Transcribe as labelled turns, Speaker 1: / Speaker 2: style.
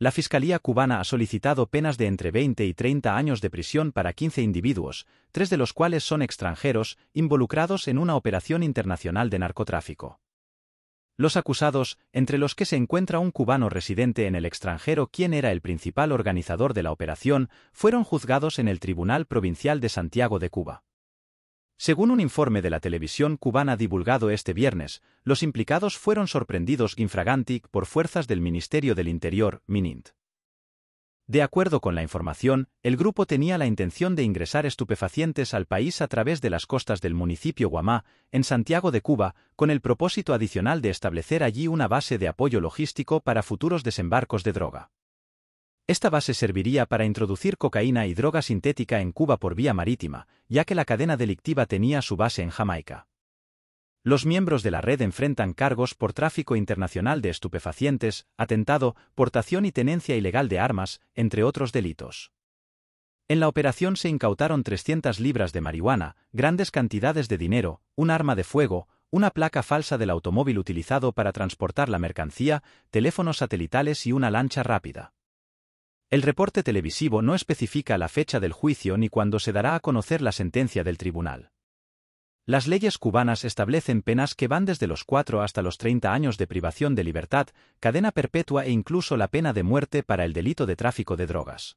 Speaker 1: La Fiscalía cubana ha solicitado penas de entre 20 y 30 años de prisión para 15 individuos, tres de los cuales son extranjeros, involucrados en una operación internacional de narcotráfico. Los acusados, entre los que se encuentra un cubano residente en el extranjero quien era el principal organizador de la operación, fueron juzgados en el Tribunal Provincial de Santiago de Cuba. Según un informe de la televisión cubana divulgado este viernes, los implicados fueron sorprendidos infraganti por fuerzas del Ministerio del Interior, MININT. De acuerdo con la información, el grupo tenía la intención de ingresar estupefacientes al país a través de las costas del municipio Guamá, en Santiago de Cuba, con el propósito adicional de establecer allí una base de apoyo logístico para futuros desembarcos de droga. Esta base serviría para introducir cocaína y droga sintética en Cuba por vía marítima, ya que la cadena delictiva tenía su base en Jamaica. Los miembros de la red enfrentan cargos por tráfico internacional de estupefacientes, atentado, portación y tenencia ilegal de armas, entre otros delitos. En la operación se incautaron 300 libras de marihuana, grandes cantidades de dinero, un arma de fuego, una placa falsa del automóvil utilizado para transportar la mercancía, teléfonos satelitales y una lancha rápida. El reporte televisivo no especifica la fecha del juicio ni cuándo se dará a conocer la sentencia del tribunal. Las leyes cubanas establecen penas que van desde los cuatro hasta los 30 años de privación de libertad, cadena perpetua e incluso la pena de muerte para el delito de tráfico de drogas.